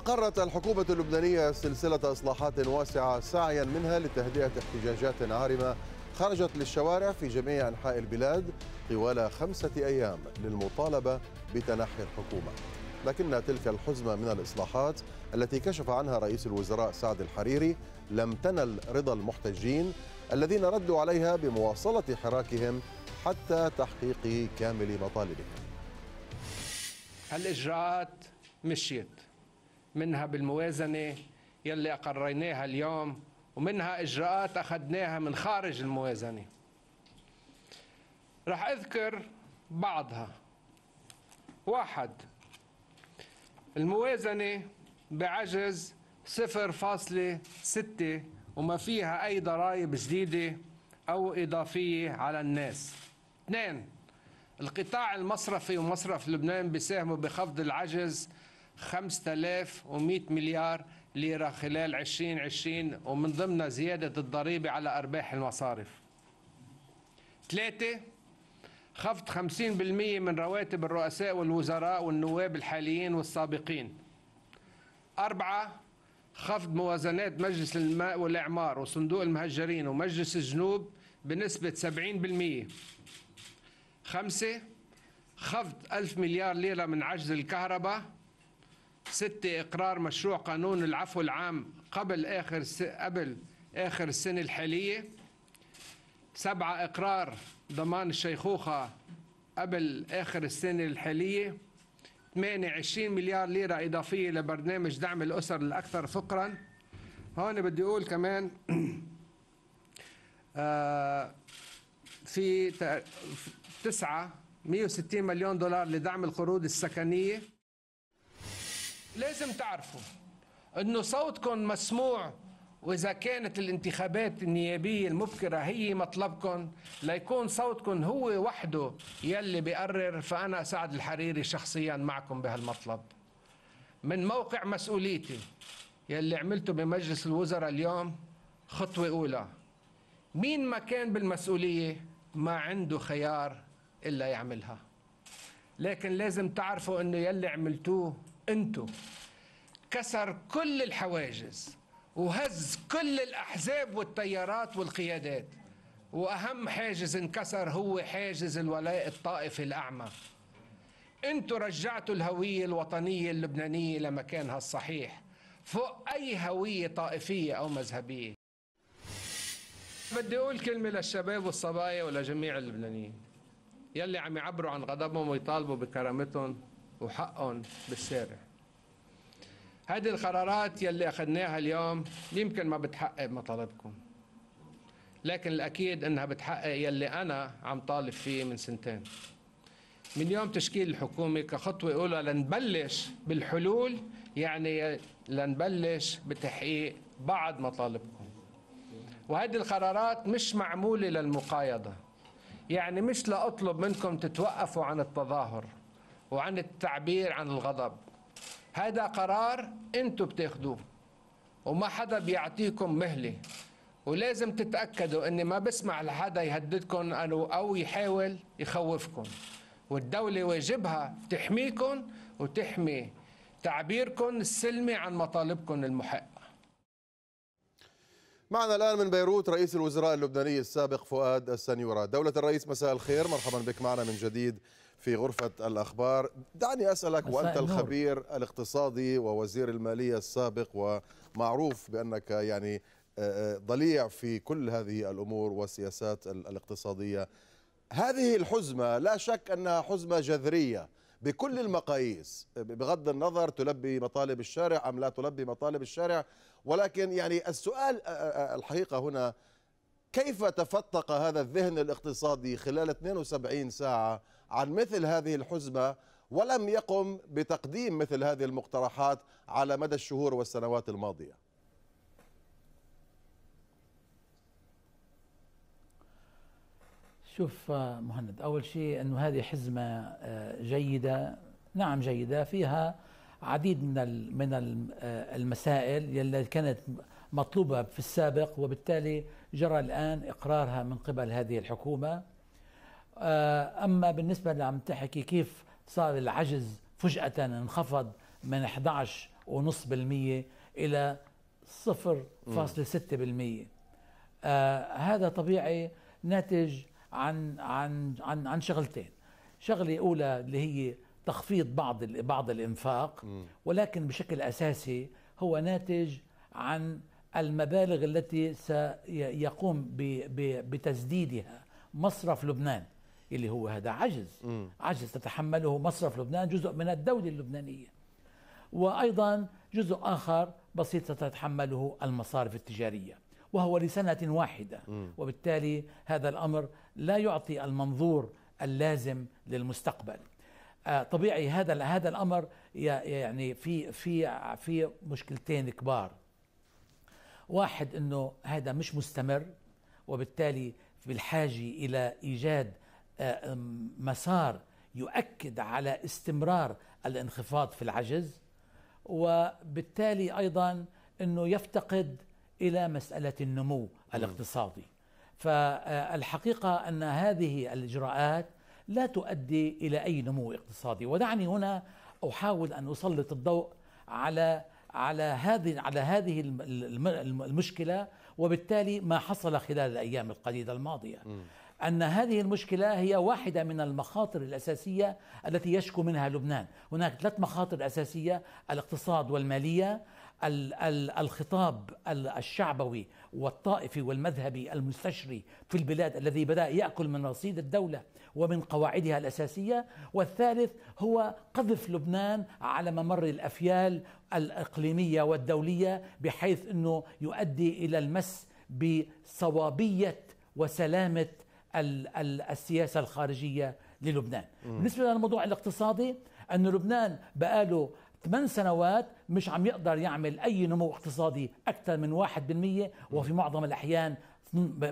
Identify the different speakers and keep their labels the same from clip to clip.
Speaker 1: أقرت الحكومة اللبنانية سلسلة إصلاحات واسعة سعيا منها لتهدئة احتجاجات عارمة خرجت للشوارع في جميع أنحاء البلاد طوال خمسة أيام للمطالبة بتنحي الحكومة لكن تلك الحزمة من الإصلاحات التي كشف عنها رئيس الوزراء سعد الحريري لم تنل رضا المحتجين الذين ردوا عليها بمواصلة حراكهم حتى تحقيق كامل مطالبهم
Speaker 2: الإجراءات مشيت منها بالموازنة يلي أقريناها اليوم ومنها إجراءات أخذناها من خارج الموازنة رح أذكر بعضها واحد الموازنة بعجز 0.6 وما فيها أي ضرائب جديدة أو إضافية على الناس اثنين القطاع المصرفي ومصرف لبنان بيساهموا بخفض العجز 5100 مليار ليرة خلال 2020 ومن ضمنها زيادة الضريبة على أرباح المصارف ثلاثة خفض 50% من رواتب الرؤساء والوزراء والنواب الحاليين والسابقين أربعة خفض موازنات مجلس الماء والإعمار وصندوق المهجرين ومجلس الجنوب بنسبة 70% خمسة خفض ألف مليار ليرة من عجز الكهرباء ستة إقرار مشروع قانون العفو العام قبل آخر قبل آخر السنة الحالية سبعة إقرار ضمان الشيخوخة قبل آخر السنة الحالية 28 مليار ليرة إضافية لبرنامج دعم الأسر الأكثر فقرا هون بدي أقول كمان آه، في تسعة 160 مليون دولار لدعم القروض السكنية لازم تعرفوا انه صوتكم مسموع واذا كانت الانتخابات النيابيه المبكره هي مطلبكم ليكون صوتكم هو وحده يلي بيقرر فانا سعد الحريري شخصيا معكم بهالمطلب من موقع مسؤوليتي يلي عملته بمجلس الوزراء اليوم خطوه اولى مين ما كان بالمسؤوليه ما عنده خيار الا يعملها لكن لازم تعرفوا انه يلي عملتوه انتو كسر كل الحواجز وهز كل الأحزاب والتيارات والقيادات وأهم حاجز انكسر هو حاجز الولاء الطائفي الأعمى انتو رجعتوا الهوية الوطنية اللبنانية لمكانها الصحيح فوق أي هوية طائفية أو مذهبية بدي أقول كلمة للشباب والصبايا ولجميع اللبنانيين يلي عم يعبروا عن غضبهم ويطالبوا بكرامتهم وحقهم بالشارع هذه القرارات يلي أخذناها اليوم يمكن ما بتحقق مطالبكم لكن الأكيد أنها بتحقق يلي أنا عم طالب فيه من سنتين من يوم تشكيل الحكومة كخطوة أولى لنبلش بالحلول يعني لنبلش بتحقيق بعض مطالبكم وهذه القرارات مش معمولة للمقايضة يعني مش لأطلب منكم تتوقفوا عن التظاهر وعن التعبير عن الغضب هذا قرار انتم بتاخذوه وما حدا بيعطيكم مهله ولازم تتاكدوا اني ما بسمع لحدا يهددكم او يحاول يخوفكم والدوله واجبها تحميكم وتحمي تعبيركم السلمي عن مطالبكم المحقه
Speaker 1: معنا الآن من بيروت رئيس الوزراء اللبناني السابق فؤاد السنيورة دولة الرئيس مساء الخير مرحبا بك معنا من جديد في غرفة الأخبار دعني أسألك وأنت الخبير الاقتصادي ووزير المالية السابق ومعروف بأنك يعني آه، آه، ضليع في كل هذه الأمور والسياسات الاقتصادية هذه الحزمة لا شك أنها حزمة جذرية بكل المقاييس بغض النظر تلبي مطالب الشارع أم لا تلبي مطالب الشارع ولكن يعني السؤال آه، الحقيقة هنا كيف تفتق هذا الذهن الاقتصادي خلال 72 ساعة عن مثل هذه الحزمة ولم يقم بتقديم مثل هذه المقترحات على مدى الشهور والسنوات الماضية
Speaker 3: شوف آه، مهند أول شيء أنه هذه حزمة آه، جيدة نعم جيدة فيها عديد من من آه، المسائل التي كانت مطلوبة في السابق وبالتالي جرى الآن إقرارها من قبل هذه الحكومة آه، أما بالنسبة اللي عم تحكي كيف صار العجز فجأة انخفض من 11.5% إلى 0.6% آه هذا طبيعي ناتج عن عن عن عن شغلتين شغله اولى اللي هي تخفيض بعض بعض الانفاق ولكن بشكل اساسي هو ناتج عن المبالغ التي سيقوم بتسديدها مصرف لبنان اللي هو هذا عجز م. عجز تتحمله مصرف لبنان جزء من الدولة اللبنانية وأيضا جزء آخر بسيط تتحمله المصارف التجارية وهو لسنة واحدة م. وبالتالي هذا الأمر لا يعطي المنظور اللازم للمستقبل آه، طبيعي هذا هذا الامر يعني في في في مشكلتين كبار واحد انه هذا مش مستمر وبالتالي بالحاجه الى ايجاد آه، مسار يؤكد على استمرار الانخفاض في العجز وبالتالي ايضا انه يفتقد الى مساله النمو الاقتصادي فالحقيقه ان هذه الاجراءات لا تؤدي الى اي نمو اقتصادي ودعني هنا احاول ان اسلط الضوء على على هذه على هذه المشكله وبالتالي ما حصل خلال الايام القليله الماضيه م. أن هذه المشكلة هي واحدة من المخاطر الأساسية التي يشكو منها لبنان هناك ثلاث مخاطر أساسية الاقتصاد والمالية الخطاب الشعبوي والطائفي والمذهبي المستشري في البلاد الذي بدا ياكل من رصيد الدوله ومن قواعدها الاساسيه والثالث هو قذف لبنان على ممر الافيال الاقليميه والدوليه بحيث انه يؤدي الى المس بصوابيه وسلامه السياسه الخارجيه للبنان بالنسبه للموضوع الاقتصادي أن لبنان بقاله 8 سنوات مش عم يقدر يعمل أي نمو اقتصادي أكثر من 1% وفي معظم الأحيان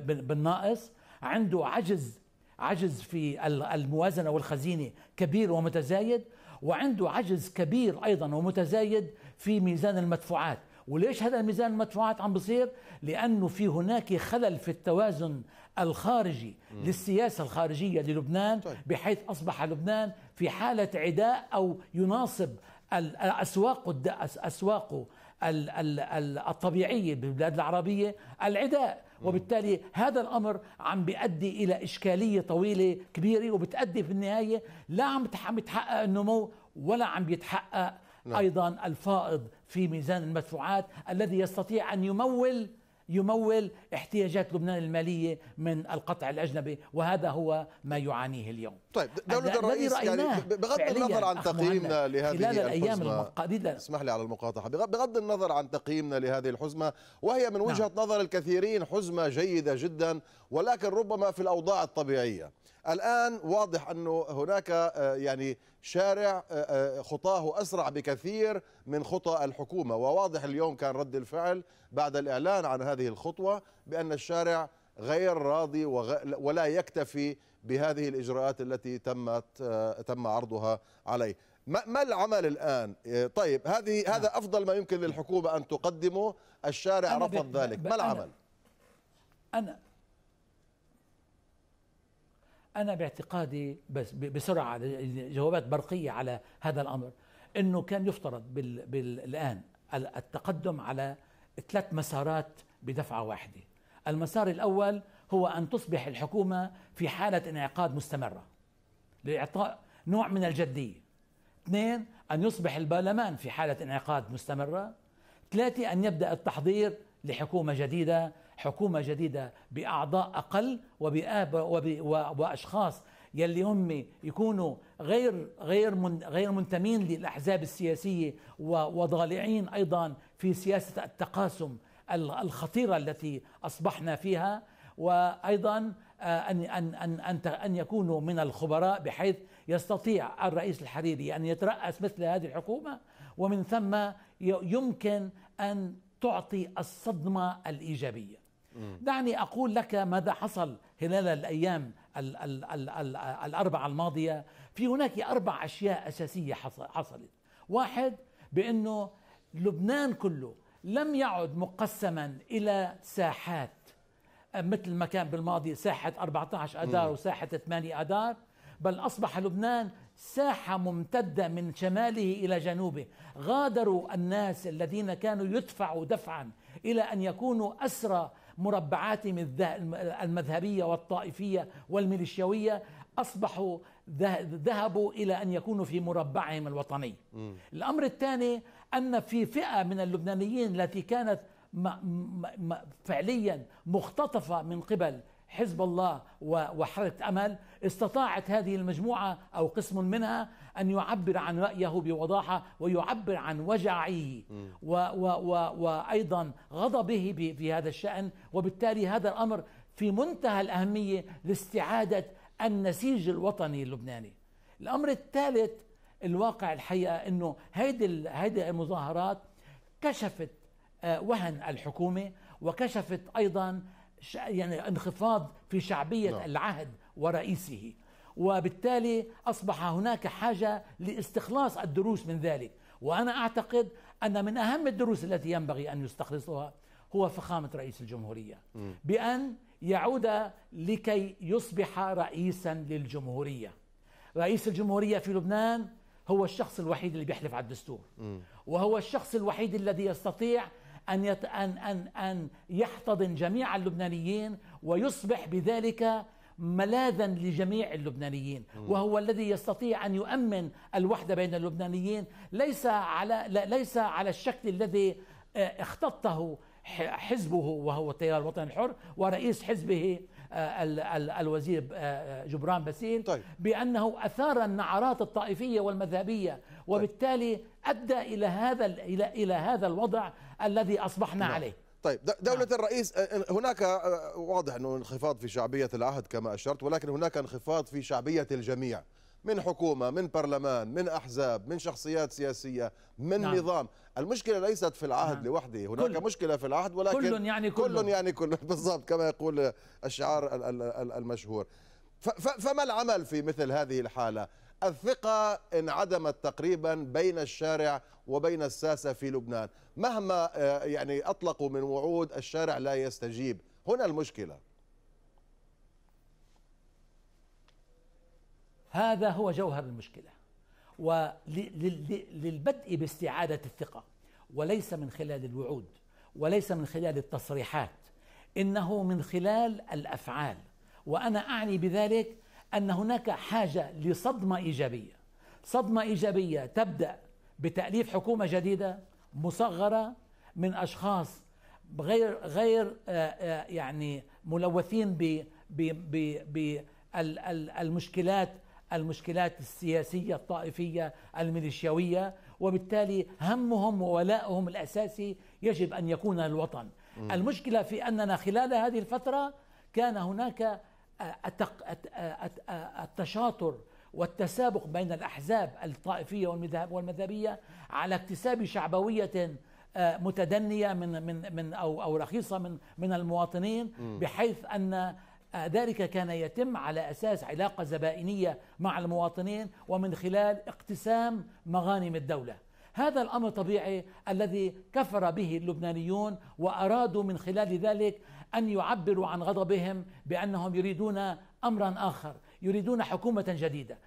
Speaker 3: بالناقص عنده عجز عجز في الموازنة والخزينة كبير ومتزايد وعنده عجز كبير أيضا ومتزايد في ميزان المدفوعات وليش هذا الميزان المدفوعات عم بصير لانه في هناك خلل في التوازن الخارجي م. للسياسه الخارجيه للبنان طيب. بحيث اصبح لبنان في حاله عداء او يناصب الاسواق اسواقه الطبيعيه بالبلاد العربيه العداء وبالتالي هذا الامر عم بيؤدي الى اشكاليه طويله كبيره وبتؤدي في النهايه لا عم يتحقق النمو ولا عم يتحقق نعم. ايضا الفائض في ميزان المدفوعات الذي يستطيع ان يمول يمول احتياجات لبنان المالية من القطع الأجنبي وهذا هو ما يعانيه اليوم طيب دولة الرئيس يعني بغض النظر عن تقييمنا لهذه خلال الأيام
Speaker 1: القليلة اسمح لي على المقاطعة بغض النظر عن تقييمنا لهذه الحزمة وهي من نعم. وجهة نعم. نظر الكثيرين حزمة جيدة جدا ولكن ربما في الأوضاع الطبيعية الآن واضح أنه هناك آه، يعني شارع آه، آه، خطاه أسرع بكثير من خطى الحكومة وواضح اليوم كان رد الفعل بعد الإعلان عن هذه الخطوة بأن الشارع غير راضي ولا يكتفي بهذه الإجراءات التي تمت آه، تم عرضها عليه ما العمل الآن؟ طيب هذه نعم. هذا أفضل ما يمكن للحكومة أن تقدمه الشارع رفض ذلك ما العمل؟
Speaker 3: أنا أنا باعتقادي بس بسرعة جوابات برقية على هذا الأمر أنه كان يفترض بال بال الآن التقدم على ثلاث مسارات بدفعة واحدة المسار الأول هو أن تصبح الحكومة في حالة انعقاد مستمرة لإعطاء نوع من الجدية اثنين أن يصبح البرلمان في حالة انعقاد مستمرة ثلاثة أن يبدأ التحضير لحكومة جديدة حكومة جديدة بأعضاء أقل وبآب وأشخاص يلي هم يكونوا غير غير من غير منتمين للاحزاب السياسيه وضالعين ايضا في سياسه التقاسم الخطيره التي اصبحنا فيها وايضا آه، ان ان ان ان ان يكونوا من الخبراء بحيث يستطيع الرئيس الحريري ان يترأس مثل هذه الحكومه ومن ثم يمكن ان تعطي الصدمه الايجابيه دعني أقول لك ماذا حصل خلال الأيام الأربعة الماضية في هناك أربع أشياء أساسية حصلت واحد بأنه لبنان كله لم يعد مقسما إلى ساحات مثل ما كان بالماضي ساحة 14 أدار وساحة 8 أدار بل أصبح لبنان ساحة ممتدة من شماله إلى جنوبه غادروا الناس الذين كانوا يدفعوا دفعا إلى أن يكونوا أسرى مربعاتهم المذهبيه والطائفيه والميليشياويه اصبحوا ذهبوا الى ان يكونوا في مربعهم الوطني. م. الامر الثاني ان في فئه من اللبنانيين التي كانت فعليا مختطفه من قبل حزب الله وحركة أمل استطاعت هذه المجموعة أو قسم منها أن يعبر عن رأيه بوضاحة ويعبر عن وجعه و و و وأيضا غضبه في هذا الشأن وبالتالي هذا الأمر في منتهى الأهمية لاستعادة النسيج الوطني اللبناني الأمر الثالث الواقع الحقيقة أنه هيدي, هيدي المظاهرات كشفت آه، وهن الحكومة وكشفت أيضا يعني انخفاض في شعبية نعم. العهد ورئيسه وبالتالي أصبح هناك حاجة لاستخلاص الدروس من ذلك وأنا أعتقد أن من أهم الدروس التي ينبغي أن يستخلصها هو فخامة رئيس الجمهورية بأن يعود لكي يصبح رئيسا للجمهورية رئيس الجمهورية في لبنان هو الشخص الوحيد اللي بيحلف على الدستور وهو الشخص الوحيد الذي يستطيع أن, يت... أن, أن, أن يحتضن جميع اللبنانيين ويصبح بذلك ملاذا لجميع اللبنانيين وهو الذي يستطيع أن يؤمن الوحدة بين اللبنانيين ليس على, ليس على الشكل الذي آه، اختطه حزبه وهو التيار الوطني الحر ورئيس حزبه آه، الوزير آه، جبران باسيل طيب. بانه اثار النعرات الطائفيه والمذهبيه طيب. وبالتالي ادى الى هذا الى الى هذا الوضع الذي اصبحنا نعم. عليه
Speaker 1: طيب دولة نعم. الرئيس آه، آه، هناك آه، واضح انه انخفاض في شعبية العهد كما اشرت ولكن هناك انخفاض في شعبية الجميع من حكومة من برلمان من أحزاب من شخصيات سياسية من نعم. نظام المشكلة ليست في العهد نعم. لوحده هناك كل. مشكلة في العهد ولكن كل يعني كل, كل يعني كل بالضبط كما يقول الشعار المشهور فما العمل في مثل هذه الحالة الثقة انعدمت تقريبا بين الشارع وبين الساسة في لبنان مهما آه، يعني أطلقوا من وعود الشارع لا يستجيب هنا المشكلة
Speaker 3: هذا هو جوهر المشكلة وللبدء باستعادة الثقة وليس من خلال الوعود وليس من خلال التصريحات إنه من خلال الأفعال وأنا أعني بذلك أن هناك حاجة لصدمة إيجابية صدمة إيجابية تبدأ بتأليف حكومة جديدة مصغرة من أشخاص غير غير آه، آه، يعني ملوثين ب ب المشكلات المشكلات السياسية الطائفية الميليشياوية وبالتالي همهم وولائهم الأساسي يجب أن يكون الوطن المشكلة في أننا خلال هذه الفترة كان هناك التشاطر والتسابق بين الأحزاب الطائفية والمذهبية على اكتساب شعبوية آه، متدنية من من من أو أو رخيصة من من المواطنين بحيث أن آه، ذلك كان يتم على أساس علاقة زبائنية مع المواطنين ومن خلال اقتسام مغانم الدولة هذا الامر طبيعي الذي كفر به اللبنانيون وارادوا من خلال ذلك ان يعبروا عن غضبهم بانهم يريدون امرا اخر، يريدون حكومه جديده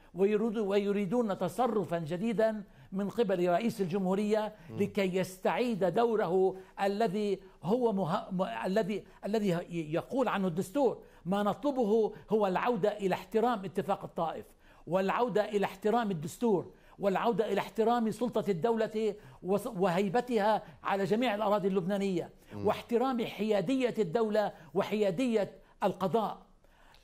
Speaker 3: ويريدون تصرفا جديدا من قبل رئيس الجمهوريه لكي يستعيد دوره الذي هو مه... الذي الذي يقول عنه الدستور، ما نطلبه هو العوده الى احترام اتفاق الطائف والعوده الى احترام الدستور والعودة إلى احترام سلطة الدولة وهيبتها على جميع الأراضي اللبنانية واحترام حيادية الدولة وحيادية القضاء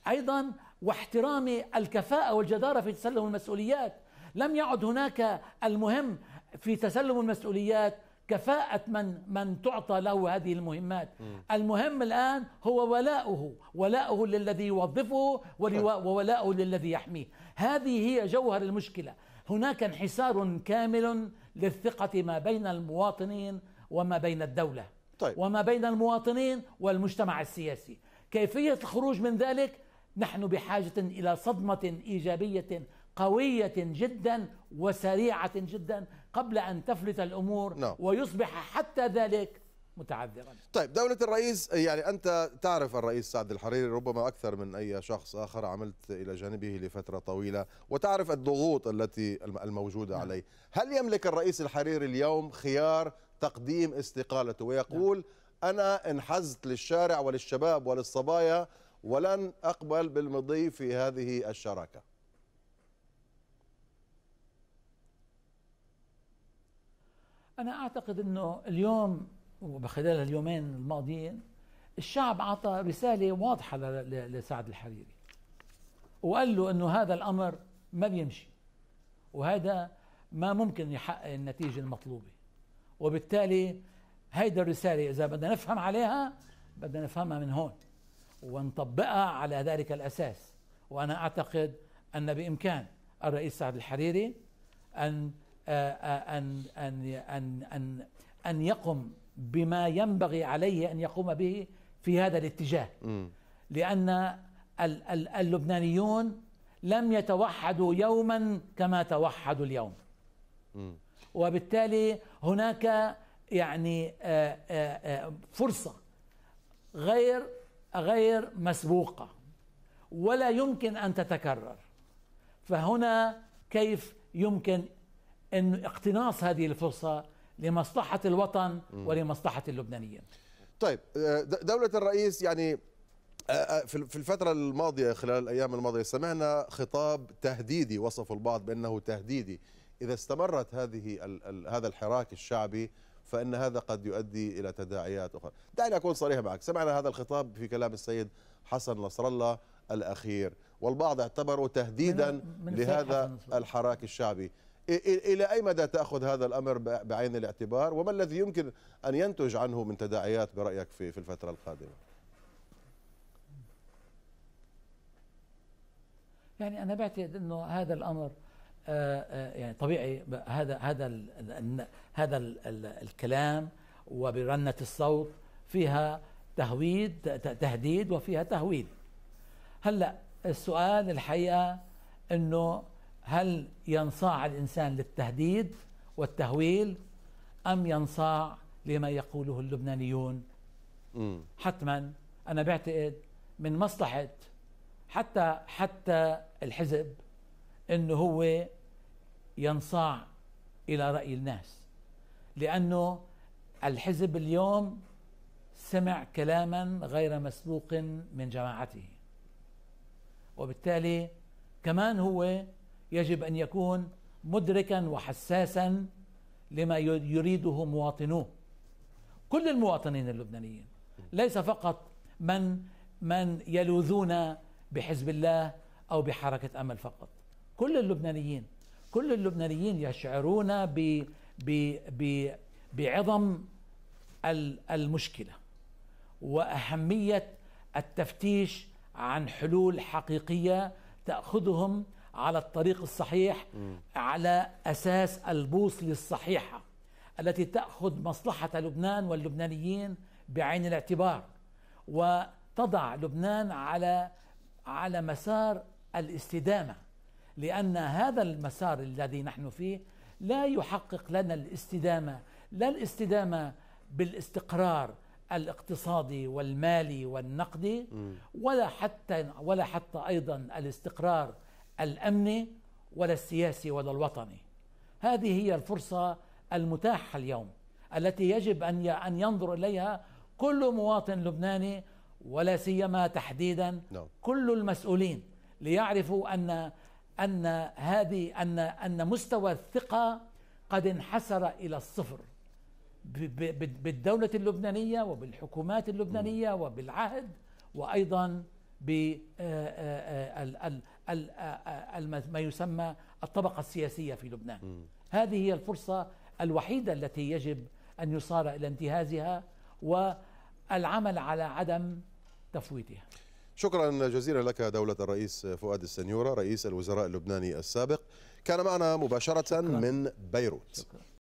Speaker 3: أيضا واحترام الكفاءة والجدارة في تسلم المسؤوليات لم يعد هناك المهم في تسلم المسؤوليات كفاءة من من تعطى له هذه المهمات م. المهم الآن هو ولاؤه ولاؤه للذي يوظفه وولاؤه للذي يحميه هذه هي جوهر المشكلة هناك انحسار كامل للثقة ما بين المواطنين وما بين الدولة طيب. وما بين المواطنين والمجتمع السياسي كيفية الخروج من ذلك نحن بحاجة إلى صدمة إيجابية قوية جدا وسريعة جدا قبل أن تفلت الأمور no. نعم. ويصبح حتى ذلك متعذرا
Speaker 1: طيب دولة الرئيس يعني أنت تعرف الرئيس سعد الحريري ربما أكثر من أي شخص آخر عملت إلى جانبه لفترة طويلة وتعرف الضغوط التي الموجودة نعم. عليه هل يملك الرئيس الحريري اليوم خيار تقديم استقالته ويقول نعم. أنا انحزت للشارع وللشباب وللصبايا ولن أقبل بالمضي في هذه الشراكة
Speaker 3: أنا أعتقد أنه اليوم وبخلال اليومين الماضيين الشعب أعطى رسالة واضحة لسعد الحريري وقال له أنه هذا الأمر ما بيمشي وهذا ما ممكن يحقق النتيجة المطلوبة وبالتالي هيدا الرسالة إذا بدنا نفهم عليها بدنا نفهمها من هون ونطبقها على ذلك الأساس وأنا أعتقد أن بإمكان الرئيس سعد الحريري أن آه، آه، أن أن أن أن, أن يقم بما ينبغي عليه أن يقوم به في هذا الاتجاه م. لأن اللبنانيون لم يتوحدوا يوما كما توحدوا اليوم م. وبالتالي هناك يعني آه، آه، آه، فرصة غير غير مسبوقة ولا يمكن أن تتكرر فهنا كيف يمكن أن اقتناص هذه الفرصة لمصلحة الوطن ولمصلحة اللبنانيين
Speaker 1: طيب دولة الرئيس يعني في الفترة الماضية خلال الأيام الماضية سمعنا خطاب تهديدي وصف البعض بأنه تهديدي إذا استمرت هذه هذا الحراك الشعبي فإن هذا قد يؤدي إلى تداعيات أخرى دعني أكون صريح معك سمعنا هذا الخطاب في كلام السيد حسن نصر الله الأخير والبعض اعتبره تهديدا من لهذا الحراك الشعبي الى اي مدى تاخذ هذا الامر بعين الاعتبار وما الذي يمكن ان ينتج عنه من تداعيات برايك في في الفتره القادمه؟
Speaker 3: يعني انا بعتقد انه هذا الامر آه، آه، يعني طبيعي هذا هذا ال هذا الكلام وبرنه الصوت فيها تهويد تهديد وفيها تهويد هلا السؤال الحقيقه انه هل ينصاع الانسان للتهديد والتهويل ام ينصاع لما يقوله اللبنانيون حتما انا بعتقد من مصلحه حتى حتى الحزب انه هو ينصاع الى راي الناس لانه الحزب اليوم سمع كلاما غير مسبوق من جماعته وبالتالي كمان هو يجب ان يكون مدركا وحساسا لما يريده مواطنوه كل المواطنين اللبنانيين ليس فقط من من يلوذون بحزب الله او بحركه امل فقط كل اللبنانيين كل اللبنانيين يشعرون ب ب ب بعظم المشكله واهميه التفتيش عن حلول حقيقيه تاخذهم على الطريق الصحيح م. على أساس البوصلة الصحيحة التي تأخذ مصلحة لبنان واللبنانيين بعين الاعتبار وتضع لبنان على على مسار الاستدامة لأن هذا المسار الذي نحن فيه لا يحقق لنا الاستدامة لا الاستدامة بالاستقرار الاقتصادي والمالي والنقدي ولا حتى ولا حتى ايضا الاستقرار الأمني ولا السياسي ولا الوطني هذه هي الفرصة المتاحة اليوم التي يجب أن أن ينظر إليها كل مواطن لبناني ولا سيما تحديدا نعم. كل المسؤولين ليعرفوا أن أن هذه أن أن مستوى الثقة قد انحسر إلى الصفر بالدولة اللبنانية وبالحكومات اللبنانية وبالعهد وأيضا ما يسمى الطبقة السياسية في لبنان م. هذه هي الفرصة الوحيدة التي يجب أن يصار إلى انتهازها والعمل على عدم تفويتها
Speaker 1: شكرا جزيلا لك دولة الرئيس فؤاد السنيورة رئيس الوزراء اللبناني السابق كان معنا مباشرة شكرا. من بيروت شكرا.